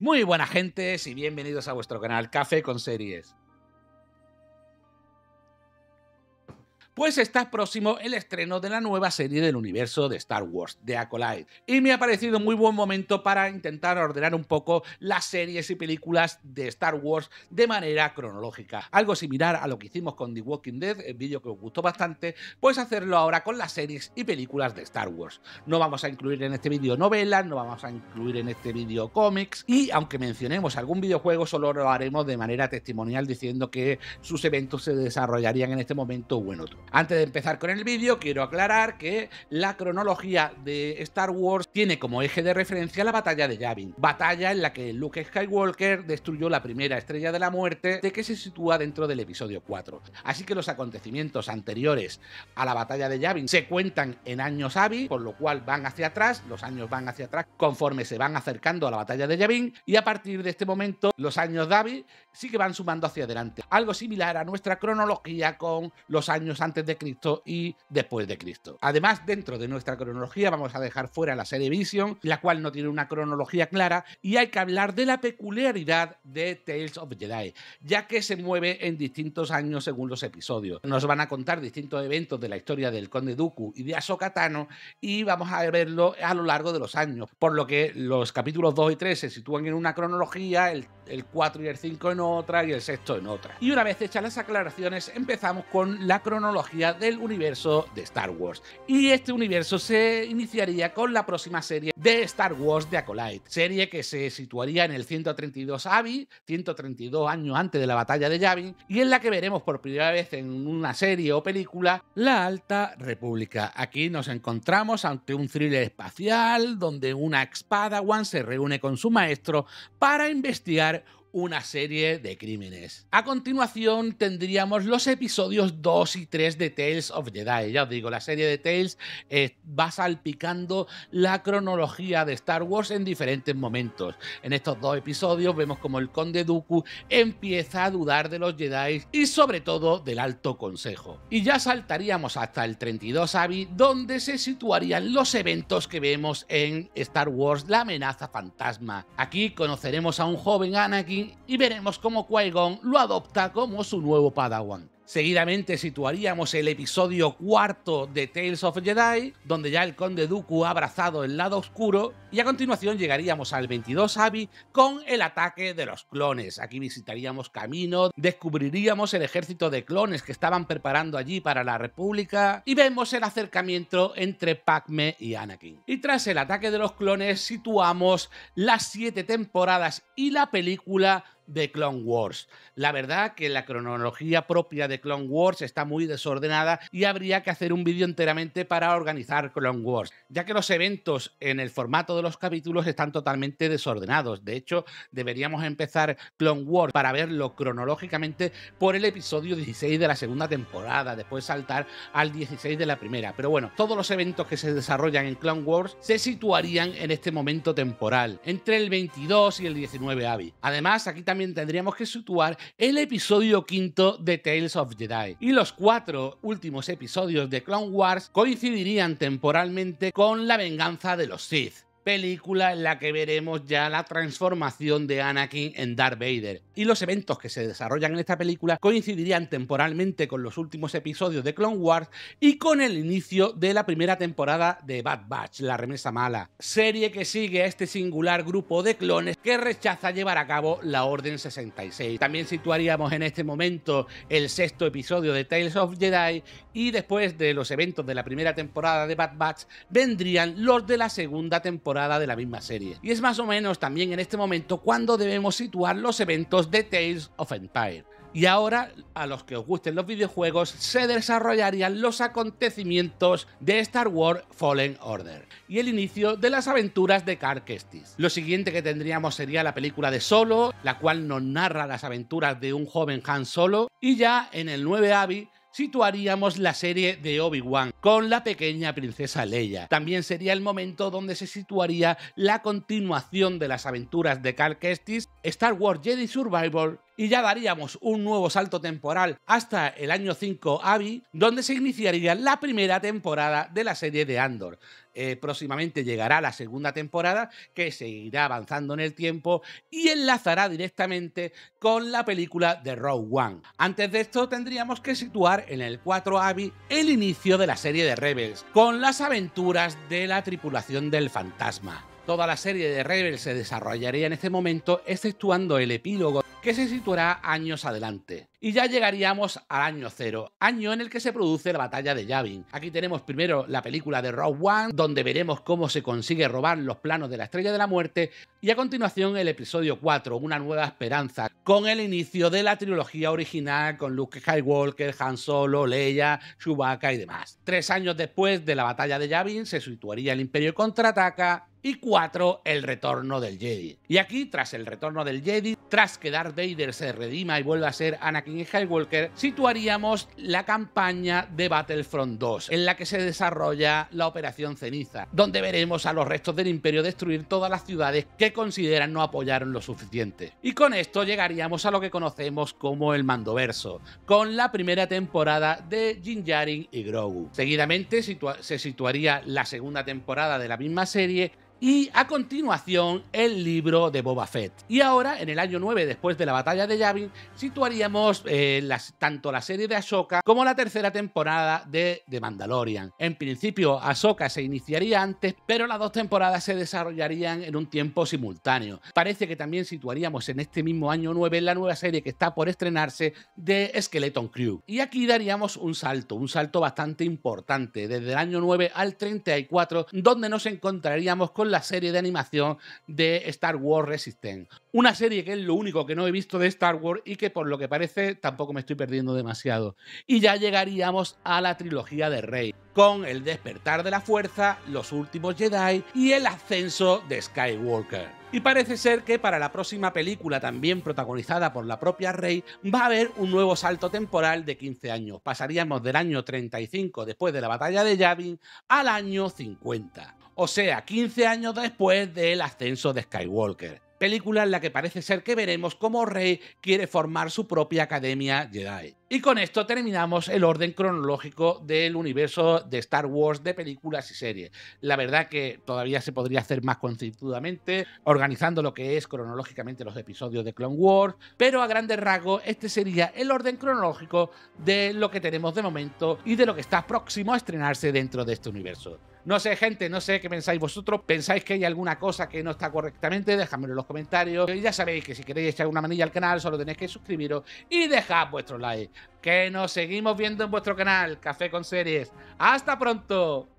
Muy buena gente y bienvenidos a vuestro canal Café con Series. pues está próximo el estreno de la nueva serie del universo de Star Wars, The Acolyte. Y me ha parecido muy buen momento para intentar ordenar un poco las series y películas de Star Wars de manera cronológica. Algo similar a lo que hicimos con The Walking Dead, el vídeo que os gustó bastante, pues hacerlo ahora con las series y películas de Star Wars. No vamos a incluir en este vídeo novelas, no vamos a incluir en este vídeo cómics y aunque mencionemos algún videojuego, solo lo haremos de manera testimonial diciendo que sus eventos se desarrollarían en este momento o en otro. Antes de empezar con el vídeo, quiero aclarar que la cronología de Star Wars tiene como eje de referencia la batalla de Yavin, batalla en la que Luke Skywalker destruyó la primera estrella de la muerte de que se sitúa dentro del episodio 4. Así que los acontecimientos anteriores a la batalla de Yavin se cuentan en años Abby, por lo cual van hacia atrás, los años van hacia atrás conforme se van acercando a la batalla de Yavin y a partir de este momento los años Davi sí que van sumando hacia adelante. Algo similar a nuestra cronología con los años anteriores de Cristo y después de Cristo. Además, dentro de nuestra cronología vamos a dejar fuera la serie Vision, la cual no tiene una cronología clara, y hay que hablar de la peculiaridad de Tales of Jedi, ya que se mueve en distintos años según los episodios. Nos van a contar distintos eventos de la historia del Conde Dooku y de Ahsoka Tano y vamos a verlo a lo largo de los años, por lo que los capítulos 2 y 3 se sitúan en una cronología, el, 4 y el 5 en otra y el sexto en otra. Y una vez hechas las aclaraciones, empezamos con la cronología del universo de Star Wars. Y este universo se iniciaría con la próxima serie de Star Wars de Acolyte, serie que se situaría en el 132 AVI, 132 años antes de la batalla de Yavin, y en la que veremos por primera vez en una serie o película la Alta República. Aquí nos encontramos ante un thriller espacial donde una One se reúne con su maestro para investigar una serie de crímenes. A continuación tendríamos los episodios 2 y 3 de Tales of Jedi. Ya os digo, la serie de Tales eh, va salpicando la cronología de Star Wars en diferentes momentos. En estos dos episodios vemos como el conde Dooku empieza a dudar de los Jedi y sobre todo del Alto Consejo. Y ya saltaríamos hasta el 32 Abbey, donde se situarían los eventos que vemos en Star Wars, la amenaza fantasma. Aquí conoceremos a un joven Anakin y veremos cómo qui lo adopta como su nuevo Padawan. Seguidamente situaríamos el episodio cuarto de Tales of Jedi, donde ya el conde Dooku ha abrazado el lado oscuro, y a continuación llegaríamos al 22 Abbey con el ataque de los clones. Aquí visitaríamos Camino, descubriríamos el ejército de clones que estaban preparando allí para la República, y vemos el acercamiento entre Pacme y Anakin. Y tras el ataque de los clones situamos las siete temporadas y la película de Clone Wars. La verdad que la cronología propia de Clone Wars está muy desordenada y habría que hacer un vídeo enteramente para organizar Clone Wars, ya que los eventos en el formato de los capítulos están totalmente desordenados. De hecho, deberíamos empezar Clone Wars para verlo cronológicamente por el episodio 16 de la segunda temporada, después saltar al 16 de la primera. Pero bueno, todos los eventos que se desarrollan en Clone Wars se situarían en este momento temporal, entre el 22 y el 19 Avi. Además, aquí también también tendríamos que situar el episodio quinto de Tales of Jedi. Y los cuatro últimos episodios de Clone Wars coincidirían temporalmente con la venganza de los Sith película en la que veremos ya la transformación de Anakin en Darth Vader. Y los eventos que se desarrollan en esta película coincidirían temporalmente con los últimos episodios de Clone Wars y con el inicio de la primera temporada de Bad Batch, la remesa mala, serie que sigue a este singular grupo de clones que rechaza llevar a cabo la Orden 66. También situaríamos en este momento el sexto episodio de Tales of Jedi y después de los eventos de la primera temporada de Bad Batch vendrían los de la segunda temporada de la misma serie. Y es más o menos también en este momento cuando debemos situar los eventos de Tales of Empire. Y ahora, a los que os gusten los videojuegos, se desarrollarían los acontecimientos de Star Wars Fallen Order y el inicio de las aventuras de Car Lo siguiente que tendríamos sería la película de Solo, la cual nos narra las aventuras de un joven Han Solo, y ya en el 9 Abbey situaríamos la serie de Obi-Wan con la pequeña princesa Leia. También sería el momento donde se situaría la continuación de las aventuras de Cal Kestis, Star Wars Jedi Survival y ya daríamos un nuevo salto temporal hasta el año 5 AVI, donde se iniciaría la primera temporada de la serie de Andor. Eh, próximamente llegará la segunda temporada que seguirá avanzando en el tiempo y enlazará directamente con la película de Rogue One. Antes de esto tendríamos que situar en el 4 AVI el inicio de la serie de Rebels, con las aventuras de la tripulación del fantasma. Toda la serie de Rebels se desarrollaría en este momento, exceptuando el epílogo que se situará años adelante. Y ya llegaríamos al año cero, año en el que se produce la batalla de Yavin. Aquí tenemos primero la película de Rogue One, donde veremos cómo se consigue robar los planos de la Estrella de la Muerte, y a continuación el episodio 4, Una Nueva Esperanza, con el inicio de la trilogía original con Luke Skywalker, Han Solo, Leia, Chewbacca y demás. Tres años después de la batalla de Yavin se situaría el Imperio Contraataca, y 4. El retorno del Jedi. Y aquí, tras el retorno del Jedi, tras que Darth Vader se redima y vuelva a ser Anakin Anakin Skywalker, situaríamos la campaña de Battlefront 2, en la que se desarrolla la Operación Ceniza, donde veremos a los restos del Imperio destruir todas las ciudades que consideran no apoyaron lo suficiente. Y con esto llegaríamos a lo que conocemos como el Mandoverso, con la primera temporada de Jinjaring y Grogu. Seguidamente se situaría la segunda temporada de la misma serie y a continuación, el libro de Boba Fett. Y ahora, en el año 9, después de la batalla de Yavin, situaríamos eh, tanto la serie de Ahsoka como la tercera temporada de The Mandalorian. En principio, Ahsoka se iniciaría antes, pero las dos temporadas se desarrollarían en un tiempo simultáneo. Parece que también situaríamos en este mismo año 9 la nueva serie que está por estrenarse de Skeleton Crew. Y aquí daríamos un salto, un salto bastante importante, desde el año 9 al 34, donde nos encontraríamos con la serie de animación de Star Wars Resistance. Una serie que es lo único que no he visto de Star Wars y que por lo que parece tampoco me estoy perdiendo demasiado. Y ya llegaríamos a la trilogía de Rey con el despertar de la fuerza, los últimos Jedi y el ascenso de Skywalker. Y parece ser que para la próxima película, también protagonizada por la propia Rey, va a haber un nuevo salto temporal de 15 años. Pasaríamos del año 35 después de la batalla de Yavin al año 50. O sea, 15 años después del ascenso de Skywalker película en la que parece ser que veremos cómo Rey quiere formar su propia academia Jedi. Y con esto terminamos el orden cronológico del universo de Star Wars de películas y series. La verdad que todavía se podría hacer más concienzudamente, organizando lo que es cronológicamente los episodios de Clone Wars, pero a grandes rasgos este sería el orden cronológico de lo que tenemos de momento y de lo que está próximo a estrenarse dentro de este universo. No sé, gente, no sé qué pensáis vosotros. ¿Pensáis que hay alguna cosa que no está correctamente? Déjamelo en los comentarios. ya sabéis que si queréis echar una manilla al canal, solo tenéis que suscribiros y dejad vuestro like. Que nos seguimos viendo en vuestro canal, Café con Series. ¡Hasta pronto!